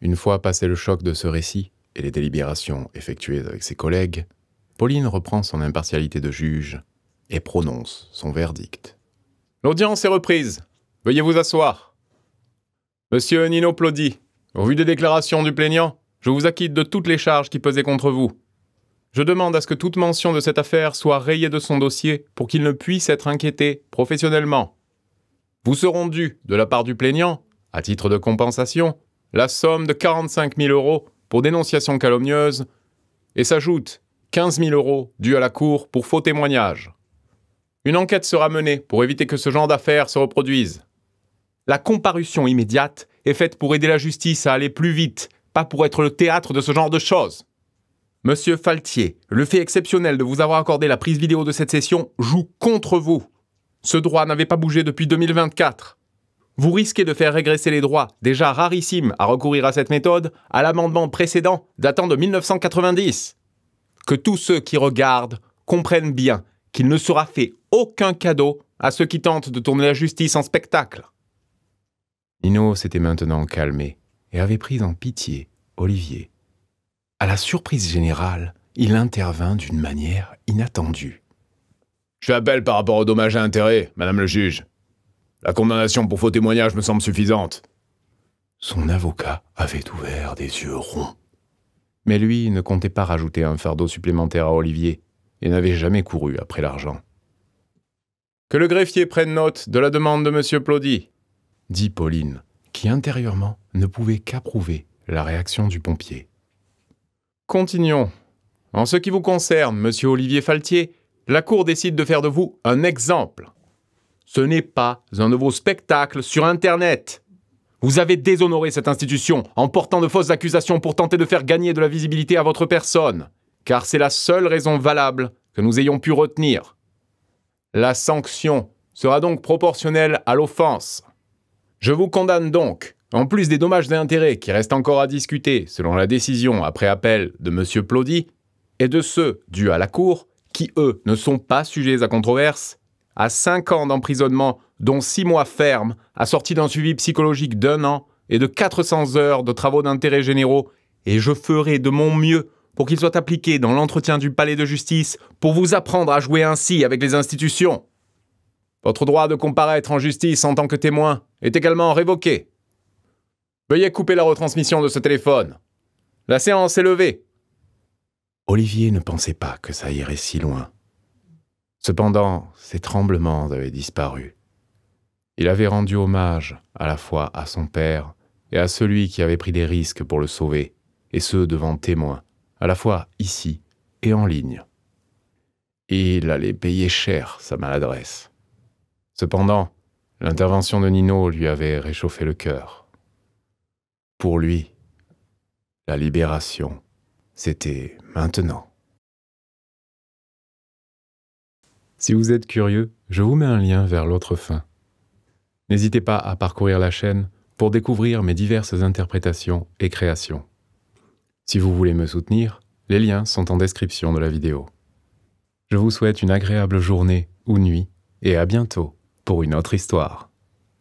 Une fois passé le choc de ce récit et les délibérations effectuées avec ses collègues, Pauline reprend son impartialité de juge et prononce son verdict. L'audience est reprise. Veuillez vous asseoir. Monsieur Nino Plaudi, au vu des déclarations du plaignant, je vous acquitte de toutes les charges qui pesaient contre vous. Je demande à ce que toute mention de cette affaire soit rayée de son dossier pour qu'il ne puisse être inquiété professionnellement. Vous seront dus, de la part du plaignant, à titre de compensation, la somme de 45 000 euros pour dénonciation calomnieuse et s'ajoute 15 000 euros dus à la Cour pour faux témoignage. Une enquête sera menée pour éviter que ce genre d'affaires se reproduise. La comparution immédiate est faite pour aider la justice à aller plus vite, pas pour être le théâtre de ce genre de choses. Monsieur Faltier, le fait exceptionnel de vous avoir accordé la prise vidéo de cette session joue contre vous. Ce droit n'avait pas bougé depuis 2024. Vous risquez de faire régresser les droits, déjà rarissimes à recourir à cette méthode, à l'amendement précédent datant de 1990. Que tous ceux qui regardent comprennent bien qu'il ne sera fait aucun cadeau à ceux qui tentent de tourner la justice en spectacle. Nino s'était maintenant calmé et avait pris en pitié Olivier. À la surprise générale, il intervint d'une manière inattendue. Je appelle par rapport au dommages à intérêt, madame le juge. La condamnation pour faux témoignage me semble suffisante. Son avocat avait ouvert des yeux ronds. Mais lui ne comptait pas rajouter un fardeau supplémentaire à Olivier et n'avait jamais couru après l'argent. Que le greffier prenne note de la demande de M. Plaudy, dit Pauline, qui intérieurement ne pouvait qu'approuver la réaction du pompier. Continuons. En ce qui vous concerne, Monsieur Olivier Faltier, la Cour décide de faire de vous un exemple. Ce n'est pas un nouveau spectacle sur Internet. Vous avez déshonoré cette institution en portant de fausses accusations pour tenter de faire gagner de la visibilité à votre personne, car c'est la seule raison valable que nous ayons pu retenir. La sanction sera donc proportionnelle à l'offense. Je vous condamne donc, en plus des dommages et intérêts qui restent encore à discuter selon la décision après appel de M. Plaudy, et de ceux dus à la Cour, qui eux ne sont pas sujets à controverse, à 5 ans d'emprisonnement, dont 6 mois ferme, assorti d'un suivi psychologique d'un an et de 400 heures de travaux d'intérêt généraux, et je ferai de mon mieux pour qu'il soit appliqué dans l'entretien du palais de justice pour vous apprendre à jouer ainsi avec les institutions. Votre droit de comparaître en justice en tant que témoin est également révoqué. Veuillez couper la retransmission de ce téléphone. La séance est levée. Olivier ne pensait pas que ça irait si loin. Cependant, ses tremblements avaient disparu. Il avait rendu hommage à la fois à son père et à celui qui avait pris des risques pour le sauver, et ce devant témoins, à la fois ici et en ligne. il allait payer cher sa maladresse. Cependant, l'intervention de Nino lui avait réchauffé le cœur. Pour lui, la libération, c'était maintenant. Si vous êtes curieux, je vous mets un lien vers l'autre fin. N'hésitez pas à parcourir la chaîne pour découvrir mes diverses interprétations et créations. Si vous voulez me soutenir, les liens sont en description de la vidéo. Je vous souhaite une agréable journée ou nuit et à bientôt pour une autre histoire.